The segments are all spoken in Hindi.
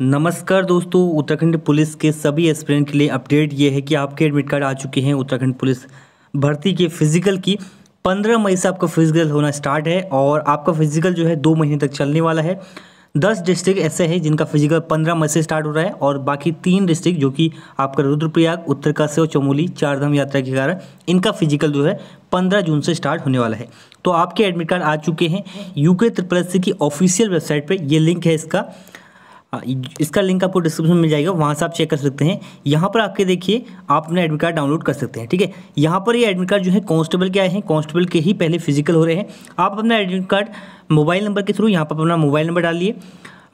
नमस्कार दोस्तों उत्तराखंड पुलिस के सभी एस्पिरेंट के लिए अपडेट ये है कि आपके एडमिट कार्ड आ चुके हैं उत्तराखंड पुलिस भर्ती के फिजिकल की 15 मई से आपका फिजिकल होना स्टार्ट है और आपका फिजिकल जो है दो महीने तक चलने वाला है दस डिस्ट्रिक्ट ऐसे हैं जिनका फिजिकल पंद्रह मई से स्टार्ट हो रहा है और बाकी तीन डिस्ट्रिक्ट जो कि आपका रुद्रप्रयाग उत्तरकाशी और चमोली चारधाम यात्रा के कारण इनका फिजिकल जो है पंद्रह जून से स्टार्ट होने वाला है तो आपके एडमिट कार्ड आ चुके हैं यूके त्रिपल की ऑफिशियल वेबसाइट पर ये लिंक है इसका हाँ, इसका लिंक आपको डिस्क्रिप्शन में मिल जाएगा वहाँ से आप चेक कर सकते हैं यहाँ पर आपके देखिए आप अपना एडमिट कार्ड डाउनलोड कर सकते हैं ठीक है यहाँ पर ये एडमिट कार्ड जो है कॉन्स्टेबल के आए हैं कॉन्स्टेबल के ही पहले फिजिकल हो रहे हैं आप अपना एडमिट कार्ड मोबाइल नंबर के थ्रू यहाँ पर अपना मोबाइल नंबर डालिए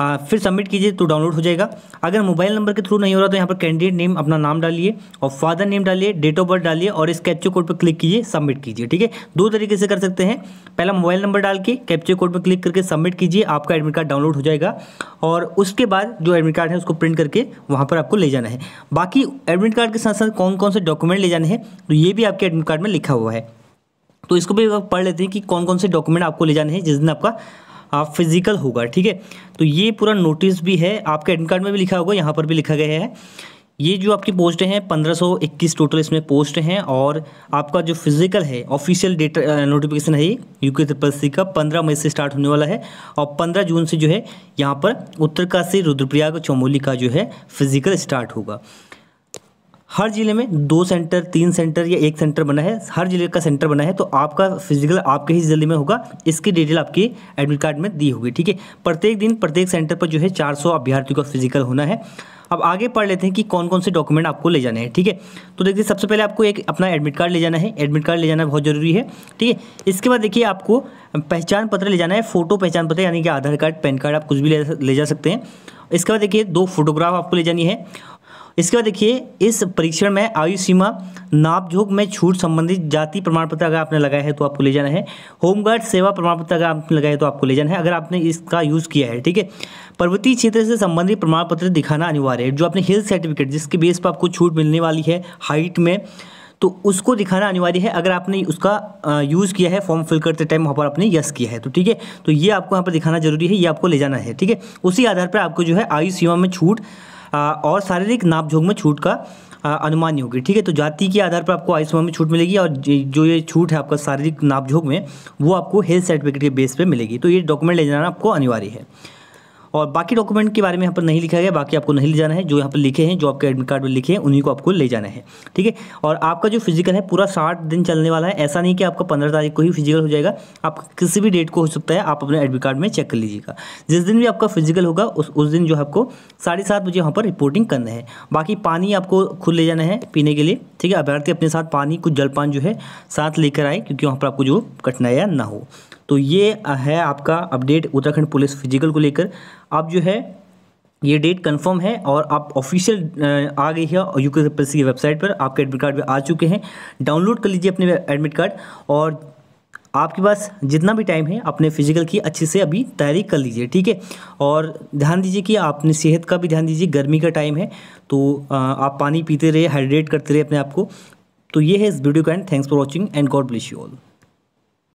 आ, फिर सबमिट कीजिए तो डाउनलोड हो जाएगा अगर मोबाइल नंबर के थ्रू नहीं हो रहा तो यहाँ पर कैंडिडेट नेम अपना नाम डालिए और फादर नेम डालिए डेट ऑफ बर्थ डालिए और इस कैप्चर कोड पर क्लिक कीजिए सबमिट कीजिए ठीक है दो तरीके से कर सकते हैं पहला मोबाइल नंबर डाल के कैप्चर कोड पर क्लिक करके सबमिट कीजिए आपका एडमिट कार्ड डाउनलोड हो जाएगा और उसके बाद जो एडमिट कार्ड है उसको प्रिंट करके वहाँ पर आपको ले जाना है बाकी एडमिट कार्ड के साथ साथ कौन कौन से डॉक्यूमेंट ले जाने हैं तो ये भी आपके एडमिट कार्ड में लिखा हुआ है तो इसको भी पढ़ लेते हैं कि कौन कौन से डॉक्यूमेंट आपको ले जाने हैं जिस दिन आपका आप फिजिकल होगा ठीक है तो ये पूरा नोटिस भी है आपके एडमिट कार्ड में भी लिखा होगा यहाँ पर भी लिखा गया है ये जो आपकी पोस्ट हैं 1521 टोटल इसमें पोस्ट हैं और आपका जो फिजिकल है ऑफिशियल डेटा नोटिफिकेशन है यू के ट्रिपल सी का 15 मई से स्टार्ट होने वाला है और 15 जून से जो है यहाँ पर उत्तरकाशी रुद्रप्रयाग चमोली का जो है फिजिकल स्टार्ट होगा हर ज़िले में दो सेंटर तीन सेंटर या एक सेंटर बना है हर ज़िले का सेंटर बना है तो आपका फिजिकल आपके ही ज़िले में होगा इसकी डिटेल आपकी एडमिट कार्ड में दी होगी ठीक है प्रत्येक दिन प्रत्येक सेंटर पर जो है 400 अभ्यर्थियों का फिजिकल होना है अब आगे पढ़ लेते हैं कि कौन कौन से डॉक्यूमेंट आपको ले जाने हैं ठीक है तो देखिए सबसे पहले आपको एक अपना एडमिट कार्ड ले जाना है एडमिट कार्ड ले जाना बहुत ज़रूरी है ठीक है इसके बाद देखिए आपको पहचान पत्र ले जाना है फ़ोटो पहचान पत्र यानी कि आधार कार्ड पैन कार्ड आप कुछ भी ले जा सकते हैं इसके बाद देखिए दो फोटोग्राफ आपको ले जानी है इसके बाद देखिए इस परीक्षण में आयु सीमा नापझोंक में छूट संबंधित जाति प्रमाण पत्र अगर आपने लगाया है तो आपको ले जाना है होमगार्ड सेवा प्रमाण पत्र अगर आपने लगाया है तो आपको ले जाना है अगर आपने इसका यूज़ किया है ठीक है पर्वतीय क्षेत्र से संबंधित प्रमाण पत्र दिखाना अनिवार्य है जो आपने हेल्थ सर्टिफिकेट जिसके बेस पर आपको छूट मिलने वाली है हाइट में तो उसको दिखाना अनिवार्य है अगर आपने उसका यूज़ किया है फॉर्म फिल करते टाइम वहाँ पर आपने यस किया है तो ठीक है तो ये आपको यहाँ पर दिखाना जरूरी है ये आपको ले जाना है ठीक है उसी आधार पर आपको जो है आयु सीमा में छूट और शारीरिक नापझोंक में छूट का अनुमान्य होगी ठीक है तो जाति के आधार पर आपको आयुष्मान में छूट मिलेगी और जो ये छूट है आपका शारीरिक नापझोंक में वो आपको हेल्थ सर्टिफिकेट के बेस पर मिलेगी तो ये डॉक्यूमेंट ले जाना आपको अनिवार्य है और बाकी डॉक्यूमेंट के बारे में यहाँ पर नहीं लिखा गया बाकी आपको नहीं ले जाना है जो यहाँ पर लिखे हैं जो आपके एडमिट कार्ड में लिखे हैं उन्हीं को आपको ले जाना है ठीक है और आपका जो फिजिकल है पूरा साठ दिन चलने वाला है ऐसा नहीं कि आपका पंद्रह तारीख को ही फिजिकल हो जाएगा आप किसी भी डेट को हो सकता है आप अपने एडमिट कार्ड में चेक कर लीजिएगा जिस दिन भी आपका फिजिकल होगा उस उस दिन जो आपको साढ़े सात बजे वहाँ पर रिपोर्टिंग करना है बाकी पानी आपको खुद ले जाना है पीने के लिए ठीक है अभ्यर्थी अपने साथ पानी कुछ जलपान जो है साथ लेकर आए क्योंकि वहाँ पर आपको जो कठिनाइयाँ ना हो तो ये है आपका अपडेट उत्तराखंड पुलिस फिजिकल को लेकर अब जो है ये डेट कंफर्म है और आप ऑफिशियल आ गई है यूके की वेबसाइट पर आपके एडमिट कार्ड भी आ चुके हैं डाउनलोड कर लीजिए अपने एडमिट कार्ड और आपके पास जितना भी टाइम है अपने फिजिकल की अच्छे से अभी तैयारी कर लीजिए ठीक है और ध्यान दीजिए कि आप अपनी सेहत का भी ध्यान दीजिए गर्मी का टाइम है तो आप पानी पीते रहे हाइड्रेट करते रहे अपने आप को तो ये है इस वीडियो का and thanks for watching and God bless you all